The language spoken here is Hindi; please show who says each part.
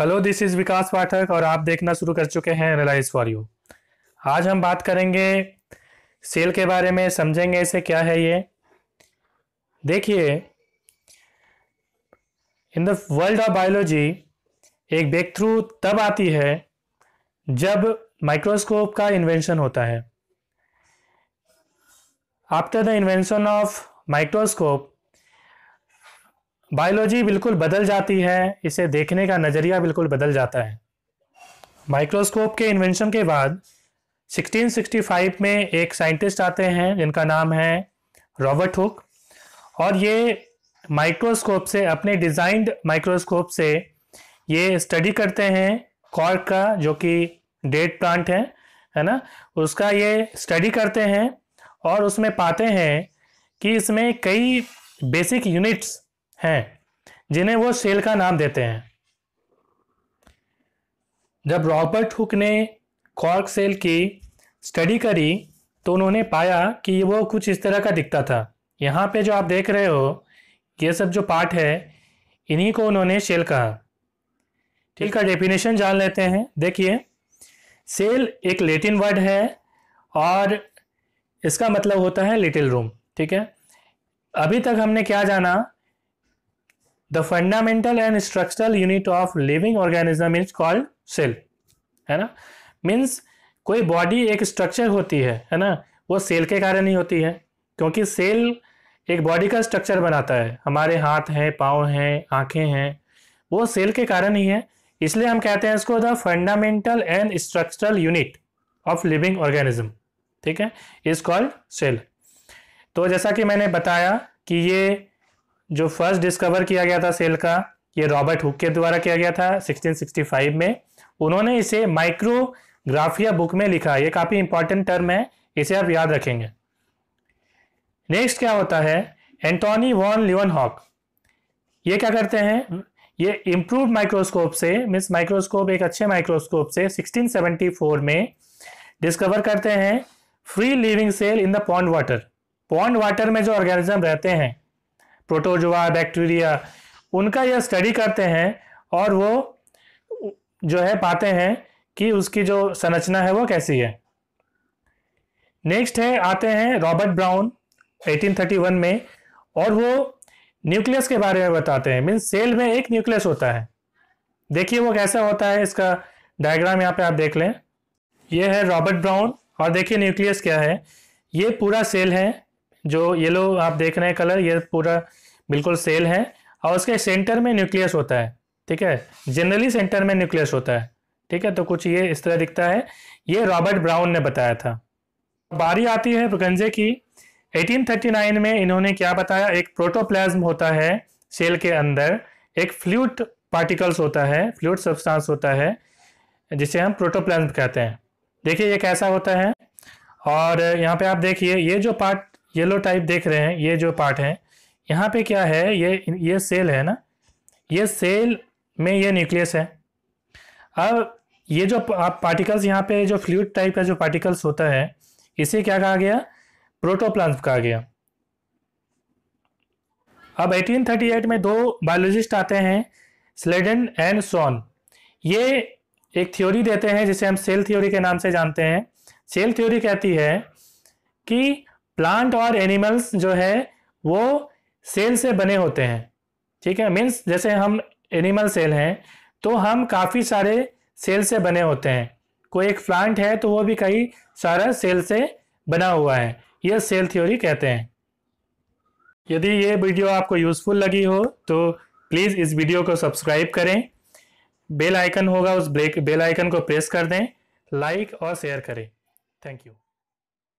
Speaker 1: Hello this is Vikas Pathak और आप देखना शुरू कर चुके हैं एनालाइज फॉर यू आज हम बात करेंगे सेल के बारे में समझेंगे इसे क्या है ये देखिए in the world of biology एक ब्रेक थ्रू तब आती है जब माइक्रोस्कोप का इन्वेंशन होता है after the invention of microscope biology बिल्कुल बदल जाती है इसे देखने का नज़रिया बिल्कुल बदल जाता है माइक्रोस्कोप के इन्वेंशन के बाद 1665 में एक साइंटिस्ट आते हैं जिनका नाम है रॉबर्ट हुक और ये माइक्रोस्कोप से अपने डिज़ाइंड माइक्रोस्कोप से ये स्टडी करते हैं कॉर्क का जो कि डेट प्लांट है है ना उसका ये स्टडी करते हैं और उसमें पाते हैं कि इसमें कई बेसिक यूनिट्स हैं जिन्हें वो सेल का नाम देते हैं जब रॉबर्ट हुक ने कॉर्क सेल की स्टडी करी तो उन्होंने पाया कि वो कुछ इस तरह का दिखता था यहाँ पे जो आप देख रहे हो ये सब जो पार्ट है इन्हीं को उन्होंने सेल कहा ठीक है डेफिनेशन जान लेते हैं देखिए सेल एक लेटिन वर्ड है और इसका मतलब होता है लिटिल रूम ठीक है अभी तक हमने क्या जाना The fundamental and structural unit of living organism is called cell. है ना मीन्स कोई बॉडी एक स्ट्रक्चर होती है है ना वो सेल के कारण ही होती है क्योंकि सेल एक बॉडी का स्ट्रक्चर बनाता है हमारे हाथ हैं पाँव हैं आँखें हैं वो सेल के कारण ही है इसलिए हम कहते हैं इसको the fundamental and structural unit of living organism ठीक है इज कॉल्ड सेल तो जैसा कि मैंने बताया कि ये जो फर्स्ट डिस्कवर किया गया था सेल का ये रॉबर्ट हुक के द्वारा किया गया था 1665 में उन्होंने इसे माइक्रोग्राफिया बुक में लिखा ये काफ़ी इंपॉर्टेंट टर्म है इसे आप याद रखेंगे नेक्स्ट क्या होता है एंटोनी वॉन लिवन हॉक ये क्या करते हैं ये इंप्रूव माइक्रोस्कोप से मीन्स माइक्रोस्कोप एक अच्छे माइक्रोस्कोप से 1674 में डिस्कवर करते हैं free living cell in the pond water pond water में जो ऑर्गेनिज्म रहते हैं प्रोटोजोआ बैक्टीरिया उनका यह स्टडी करते हैं और वो जो है पाते हैं कि उसकी जो संरचना है वो कैसी है नेक्स्ट है आते हैं रॉबर्ट ब्राउन 1831 में और वो न्यूक्लियस के बारे में बताते हैं मीन्स सेल में एक न्यूक्लियस होता है देखिए वो कैसा होता है इसका डायग्राम यहाँ पे आप देख लें ये है रॉबर्ट ब्राउन और देखिए न्यूक्लियस क्या है ये पूरा सेल है जो येलो आप देख रहे हैं कलर ये पूरा बिल्कुल सेल है और उसके सेंटर में न्यूक्लियस होता है ठीक है जनरली सेंटर में न्यूक्लियस होता है ठीक है तो कुछ ये इस तरह दिखता है ये रॉबर्ट ब्राउन ने बताया था बारी आती है गंजे की 1839 में इन्होंने क्या बताया एक प्रोटोप्लाज्म होता है सेल के अंदर एक फ्लूट पार्टिकल्स होता है फ्लूट सब्सटेंस होता है जिसे हम प्रोटोप्लाज्म कहते हैं देखिए ये कैसा होता है और यहाँ पे आप देखिए ये जो पार्ट येलो टाइप देख रहे हैं ये जो पार्ट है यहाँ पे क्या है ये ये सेल है ना ये सेल में ये न्यूक्लियस है अब ये जो आप पार्टिकल्स यहाँ पे जो फ्लूड टाइप का जो पार्टिकल्स होता है इसे क्या कहा गया प्रोटोप्लांस कहा गया अब 1838 में दो बायोलॉजिस्ट आते हैं स्लेडन एंड सोन ये एक थ्योरी देते हैं जिसे हम सेल थ्योरी के नाम से जानते हैं सेल थ्योरी कहती है कि प्लांट और एनिमल्स जो है वो सेल से बने होते हैं ठीक है मीन्स जैसे हम एनिमल सेल हैं तो हम काफ़ी सारे सेल से बने होते हैं कोई एक प्लांट है तो वो भी कई सारा सेल से बना हुआ है यह सेल थ्योरी कहते हैं यदि ये वीडियो आपको यूज़फुल लगी हो तो प्लीज़ इस वीडियो को सब्सक्राइब करें बेल आइकन होगा उस बेल आइकन को प्रेस कर दें लाइक और शेयर करें थैंक यू